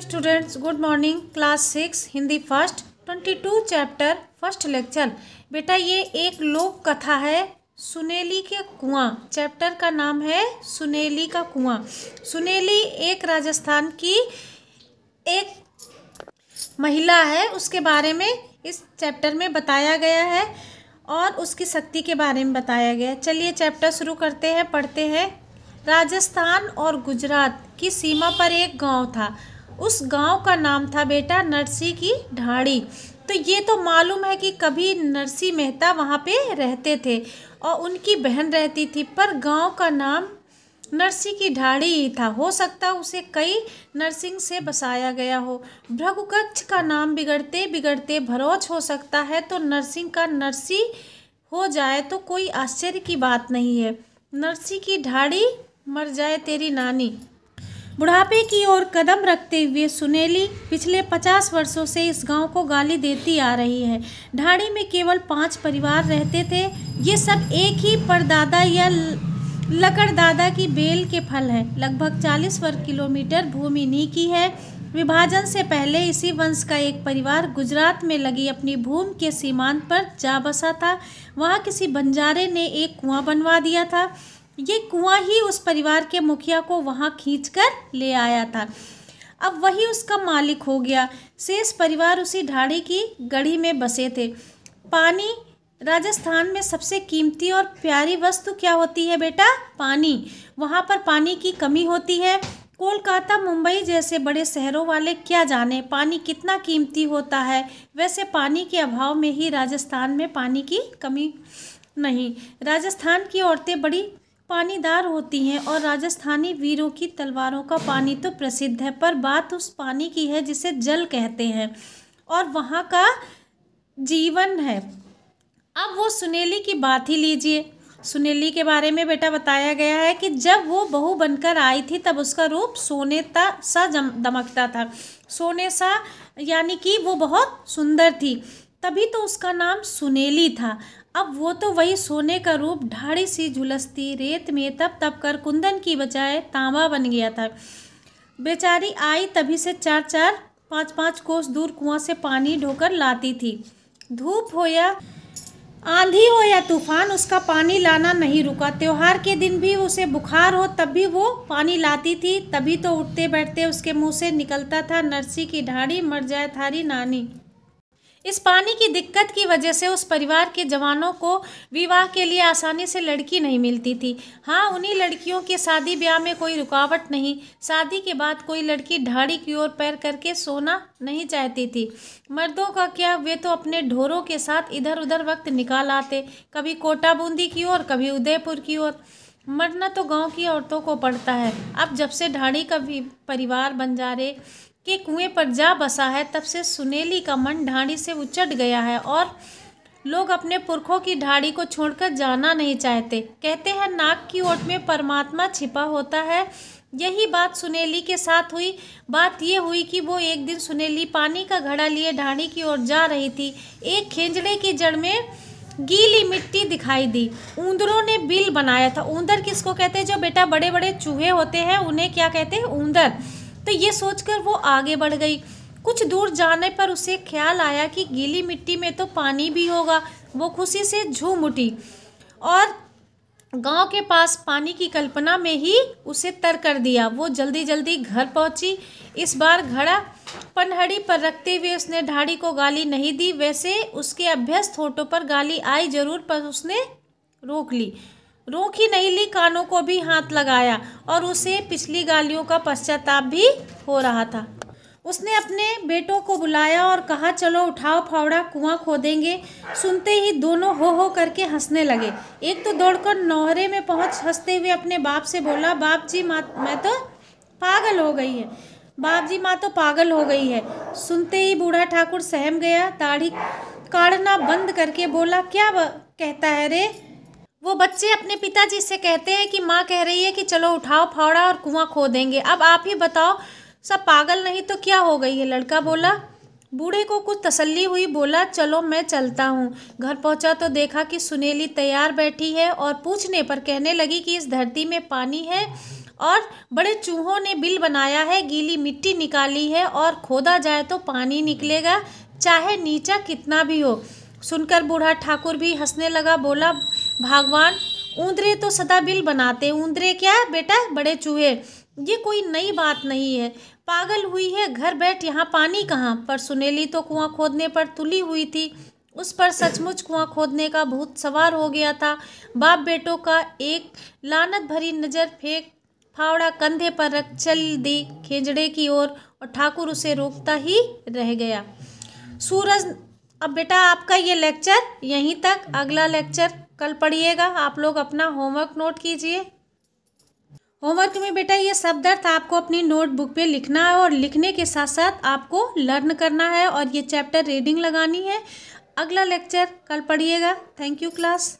students good morning class six Hindi first twenty two chapter first lecture बेटा ये एक लोक कथा है सुनेली के कुआं चैप्टर का नाम है सुनेली का कुआं सुनेली एक राजस्थान की एक महिला है उसके बारे में इस चैप्टर में बताया गया है और उसकी शक्ति के बारे में बताया गया है चलिए चैप्टर शुरू करते हैं पढ़ते हैं राजस्थान और गुजरात की सीमा पर एक गांव था उस गांव का नाम था बेटा नरसी की ढाड़ी तो ये तो मालूम है कि कभी नरसी मेहता वहाँ पे रहते थे और उनकी बहन रहती थी पर गांव का नाम नरसी की ढाड़ी ही था हो सकता उसे कई नरसिंह से बसाया गया हो भ्रगुकक्ष का नाम बिगड़ते बिगड़ते भरोच हो सकता है तो नर्सिंग का नरसी हो जाए तो कोई आश्चर्य की बात नहीं है नरसी की ढाड़ी मर जाए तेरी नानी बुढ़ापे की ओर कदम रखते हुए सुनेली पिछले पचास वर्षों से इस गांव को गाली देती आ रही है ढाड़ी में केवल पांच परिवार रहते थे ये सब एक ही परदादा या लकड़ दादा की बेल के फल है लगभग चालीस वर्ग किलोमीटर भूमि नी की है विभाजन से पहले इसी वंश का एक परिवार गुजरात में लगी अपनी भूमि के सीमांत पर जा बसा था वहाँ किसी बंजारे ने एक कुआं बनवा दिया था ये कुआं ही उस परिवार के मुखिया को वहाँ खींच कर ले आया था अब वही उसका मालिक हो गया शेष परिवार उसी ढाड़ी की गढ़ी में बसे थे पानी राजस्थान में सबसे कीमती और प्यारी वस्तु क्या होती है बेटा पानी वहाँ पर पानी की कमी होती है कोलकाता मुंबई जैसे बड़े शहरों वाले क्या जाने पानी कितना कीमती होता है वैसे पानी के अभाव में ही राजस्थान में पानी की कमी नहीं राजस्थान की औरतें बड़ी पानीदार होती हैं और राजस्थानी वीरों की तलवारों का पानी तो प्रसिद्ध है पर बात उस पानी की है जिसे जल कहते हैं और वहाँ का जीवन है अब वो सुनेली की बात ही लीजिए सुनेली के बारे में बेटा बताया गया है कि जब वो बहू बनकर आई थी तब उसका रूप सोने ता सा जम दमकता था सोने सा यानी कि वो बहुत सुंदर थी तभी तो उसका नाम सुनेली था अब वो तो वही सोने का रूप ढाड़ी सी झुलसती रेत में तप तप कर कुंदन की बजाय तांबा बन गया था बेचारी आई तभी से चार चार पाँच पाँच कोस दूर कुआं से पानी ढोकर लाती थी धूप हो या आंधी हो या तूफान उसका पानी लाना नहीं रुका त्योहार के दिन भी उसे बुखार हो तब भी वो पानी लाती थी तभी तो उठते बैठते उसके मुंह से निकलता था नरसी की ढाड़ी मर जाए थारी नानी इस पानी की दिक्कत की वजह से उस परिवार के जवानों को विवाह के लिए आसानी से लड़की नहीं मिलती थी हाँ उन्हीं लड़कियों के शादी ब्याह में कोई रुकावट नहीं शादी के बाद कोई लड़की ढाड़ी की ओर पैर करके सोना नहीं चाहती थी मर्दों का क्या वे तो अपने ढोरों के साथ इधर उधर वक्त निकाल आते कभी कोटा बूंदी की ओर कभी उदयपुर की ओर मरना तो गांव की औरतों को पड़ता है अब जब से ढाड़ी का भी परिवार बन जा रहे के कुएं पर जा बसा है तब से सुनेली का मन ढाणी से उचट गया है और लोग अपने पुरखों की ढाड़ी को छोड़कर जाना नहीं चाहते कहते हैं नाक की ओट में परमात्मा छिपा होता है यही बात सुनेली के साथ हुई बात यह हुई कि वो एक दिन सुनेली पानी का घड़ा लिए ढाणी की ओर जा रही थी एक खेंजड़े की जड़ में गीली मिट्टी दिखाई दी ऊंदरों ने बिल बनाया था ऊंदर किसको कहते हैं जो बेटा बड़े बड़े चूहे होते हैं उन्हें क्या कहते हैं ऊंदर तो ये सोचकर वो आगे बढ़ गई कुछ दूर जाने पर उसे ख्याल आया कि गीली मिट्टी में तो पानी भी होगा वो खुशी से झूम उठी और गांव के पास पानी की कल्पना में ही उसे तर कर दिया वो जल्दी जल्दी घर पहुंची इस बार घड़ा पनहड़ी पर रखते हुए उसने ढाड़ी को गाली नहीं दी वैसे उसके अभ्यस्त होठों पर गाली आई जरूर पर उसने रोक ली रोक ही नहीं ली कानों को भी हाथ लगाया और उसे पिछली गालियों का पश्चाताप भी हो रहा था उसने अपने बेटों को बुलाया और कहा चलो उठाओ फावड़ा कुआं खोदेंगे सुनते ही दोनों हो हो करके हंसने लगे एक तो दौड़कर नौहरे में पहुंच हंसते हुए अपने बाप से बोला बाप जी माँ मैं तो पागल हो गई है बाप जी माँ तो पागल हो गई है सुनते ही बूढ़ा ठाकुर सहम गया दाढ़ी काढ़ना बंद करके बोला क्या कहता है रे वो बच्चे अपने पिताजी से कहते हैं कि माँ कह रही है कि चलो उठाओ फावड़ा और कुआं खो देंगे अब आप ही बताओ सब पागल नहीं तो क्या हो गई है लड़का बोला बूढ़े को कुछ तसल्ली हुई बोला चलो मैं चलता हूँ घर पहुँचा तो देखा कि सुनेली तैयार बैठी है और पूछने पर कहने लगी कि इस धरती में पानी है और बड़े चूहों ने बिल बनाया है गीली मिट्टी निकाली है और खोदा जाए तो पानी निकलेगा चाहे नीचा कितना भी हो सुनकर बूढ़ा ठाकुर भी हंसने लगा बोला भगवान ऊंदरे तो सदा बिल बनाते ऊंदरे क्या बेटा बड़े चूहे ये कोई नई बात नहीं है पागल हुई है घर बैठ यहाँ पानी कहाँ पर सुनेली तो कुआं खोदने पर तुली हुई थी उस पर सचमुच कुआं खोदने का भूत सवार हो गया था बाप बेटों का एक लानत भरी नज़र फेंक फावड़ा कंधे पर रख चल दी खेजड़े की ओर और, और ठाकुर उसे रोकता ही रह गया सूरज अब बेटा आपका ये लेक्चर यहीं तक अगला लेक्चर कल पढ़िएगा आप लोग अपना होमवर्क नोट कीजिए होमवर्क में बेटा ये शब्द अर्थ आपको अपनी नोटबुक पे लिखना है और लिखने के साथ साथ आपको लर्न करना है और ये चैप्टर रीडिंग लगानी है अगला लेक्चर कल पढ़िएगा थैंक यू क्लास